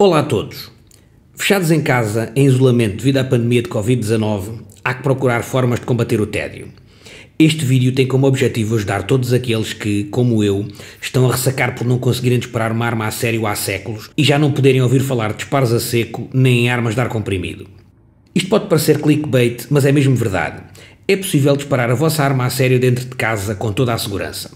Olá a todos. Fechados em casa, em isolamento devido à pandemia de Covid-19, há que procurar formas de combater o tédio. Este vídeo tem como objetivo ajudar todos aqueles que, como eu, estão a ressacar por não conseguirem disparar uma arma a sério há séculos e já não poderem ouvir falar de disparos a seco nem em armas de ar comprimido. Isto pode parecer clickbait, mas é mesmo verdade. É possível disparar a vossa arma a sério dentro de casa com toda a segurança.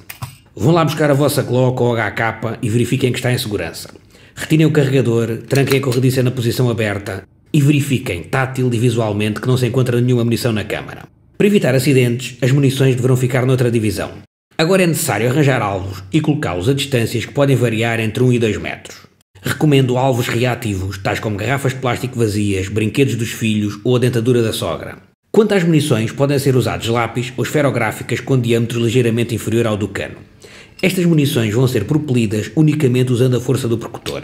Vão lá buscar a vossa Glock ou HK e verifiquem que está em segurança retirem o carregador, tranquem a corrediça na posição aberta e verifiquem, tátil e visualmente, que não se encontra nenhuma munição na câmara. Para evitar acidentes, as munições deverão ficar noutra divisão. Agora é necessário arranjar alvos e colocá-los a distâncias que podem variar entre 1 e 2 metros. Recomendo alvos reativos, tais como garrafas de plástico vazias, brinquedos dos filhos ou a dentadura da sogra. Quanto às munições, podem ser usados lápis ou esferográficas com diâmetro ligeiramente inferior ao do cano. Estas munições vão ser propelidas unicamente usando a força do percutor.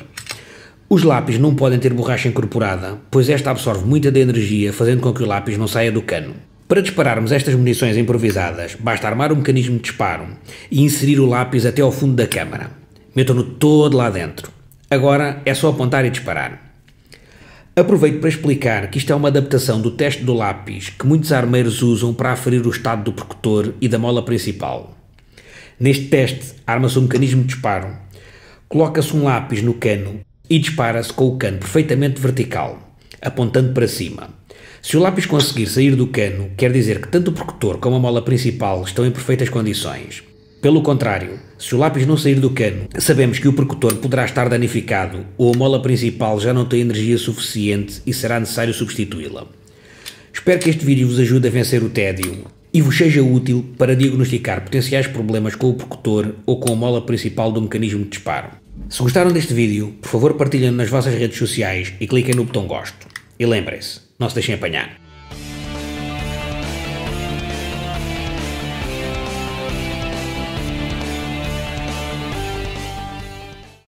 Os lápis não podem ter borracha incorporada, pois esta absorve muita da energia, fazendo com que o lápis não saia do cano. Para dispararmos estas munições improvisadas, basta armar o um mecanismo de disparo e inserir o lápis até ao fundo da câmara. Metam-no todo lá dentro. Agora é só apontar e disparar. Aproveito para explicar que isto é uma adaptação do teste do lápis que muitos armeiros usam para aferir o estado do percutor e da mola principal. Neste teste, arma-se um mecanismo de disparo. Coloca-se um lápis no cano e dispara-se com o cano perfeitamente vertical, apontando para cima. Se o lápis conseguir sair do cano, quer dizer que tanto o percutor como a mola principal estão em perfeitas condições. Pelo contrário, se o lápis não sair do cano, sabemos que o percutor poderá estar danificado ou a mola principal já não tem energia suficiente e será necessário substituí-la. Espero que este vídeo vos ajude a vencer o tédio e vos seja útil para diagnosticar potenciais problemas com o percutor ou com a mola principal do mecanismo de disparo. Se gostaram deste vídeo, por favor partilhem nas vossas redes sociais e cliquem no botão gosto. E lembrem-se, não se deixem apanhar.